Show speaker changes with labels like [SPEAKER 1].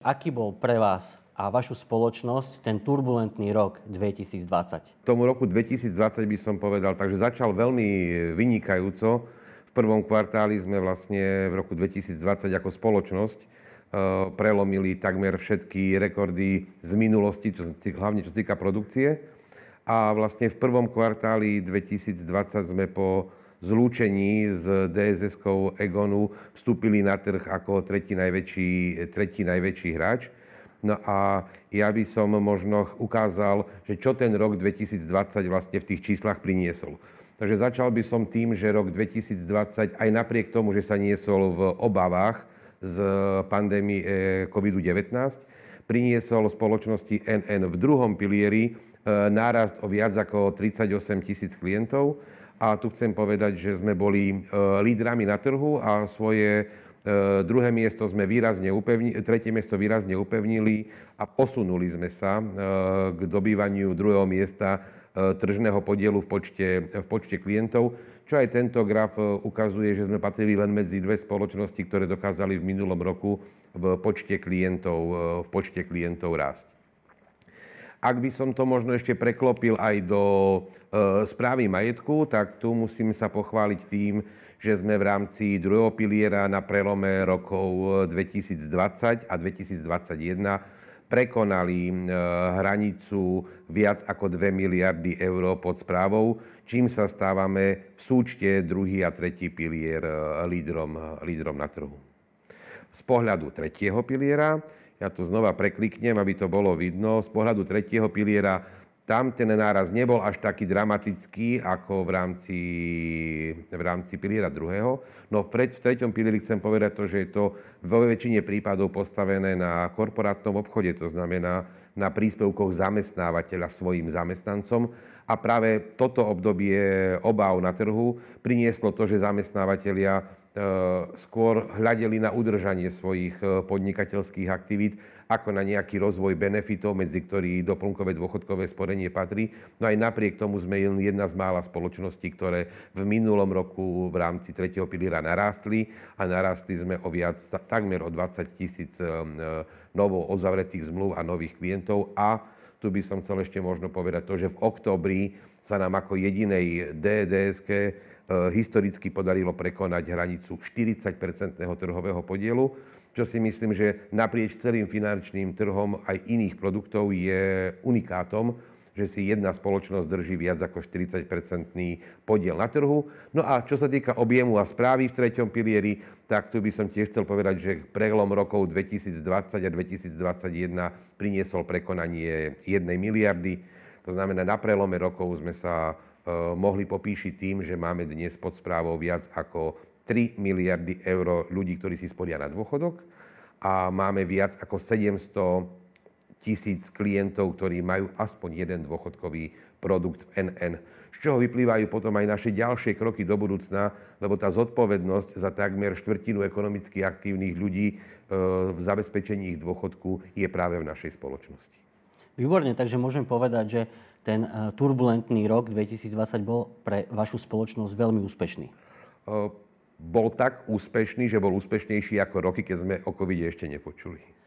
[SPEAKER 1] Aký bol pre vás a vašu spoločnosť ten turbulentný rok 2020? Tomu roku 2020 by som povedal, takže začal veľmi e, vynikajúco. V prvom kvartáli sme vlastne v roku 2020 ako spoločnosť e, prelomili takmer všetky rekordy z minulosti, čo, hlavne čo sa týka produkcie. A vlastne v prvom kvartáli 2020 sme po zlúčení z DSS-kou Egonu vstúpili na trh ako tretí najväčší, tretí najväčší hráč. No a ja by som možno ukázal, že čo ten rok 2020 vlastne v tých číslach priniesol. Takže začal by som tým, že rok 2020, aj napriek tomu, že sa niesol v obavách z pandémie eh, COVID-19, priniesol spoločnosti NN v druhom pilieri eh, nárast o viac ako 38 tisíc klientov a tu chcem povedať, že sme boli e, lídrami na trhu a svoje e, druhé miesto sme výrazne upevnili, tretie miesto výrazne upevnili a posunuli sme sa e, k dobývaniu druhého miesta tržného podielu v počte, v počte klientov, čo aj tento graf ukazuje, že sme patrili len medzi dve spoločnosti, ktoré dokázali v minulom roku v počte klientov, v počte klientov rásť. Ak by som to možno ešte preklopil aj do e, správy majetku, tak tu musím sa pochváliť tým, že sme v rámci druhého piliera na prelome rokov 2020 e, a 2021 prekonali e, hranicu viac ako 2 miliardy eur pod správou, čím sa stávame v súčte druhý a tretí pilier e, lídrom, e, lídrom na trhu. Z pohľadu tretieho piliera ja to znova prekliknem, aby to bolo vidno, z pohľadu tretieho piliera tam ten náraz nebol až taký dramatický ako v rámci, v rámci piliera druhého. No v, pred, v treťom pilieri chcem povedať to, že je to vo väčšine prípadov postavené na korporátnom obchode, to znamená na príspevkoch zamestnávateľa svojim zamestnancom. A práve toto obdobie obav na trhu prinieslo to, že zamestnávateľia E, skôr hľadeli na udržanie svojich e, podnikateľských aktivít ako na nejaký rozvoj benefitov, medzi ktorý doplnkové dôchodkové sporenie patrí. No aj napriek tomu sme jedna z mála spoločností, ktoré v minulom roku v rámci tretieho piliera narástli a narástli sme o viac, takmer o 20 tisíc e, novo ozavretých zmluv a nových klientov a tu by som chcel ešte možno povedať to, že v oktobri sa nám ako jedinej DDSK E, historicky podarilo prekonať hranicu 40-percentného trhového podielu, čo si myslím, že naprieč celým finančným trhom aj iných produktov je unikátom, že si jedna spoločnosť drží viac ako 40-percentný podiel na trhu. No a čo sa týka objemu a správy v treťom pilieri, tak tu by som tiež chcel povedať, že prelom rokov 2020 a 2021 priniesol prekonanie 1 miliardy. To znamená, na prelome rokov sme sa Eh, mohli popíšiť tým, že máme dnes pod správou viac ako 3 miliardy eur ľudí, ktorí si sporia na dôchodok a máme viac ako 700 tisíc klientov, ktorí majú aspoň jeden dôchodkový produkt v NN. Z čoho vyplývajú potom aj naše ďalšie kroky do budúcna, lebo tá zodpovednosť za takmer štvrtinu ekonomicky aktívnych ľudí eh, v zabezpečení ich dôchodku je práve v našej spoločnosti. Výborne, takže môžem povedať, že ten eh, turbulentný rok 2020 bol pre vašu spoločnosť veľmi úspešný. Eh, bol tak úspešný, že bol úspešnejší ako roky, keď sme o covide ešte nepočuli.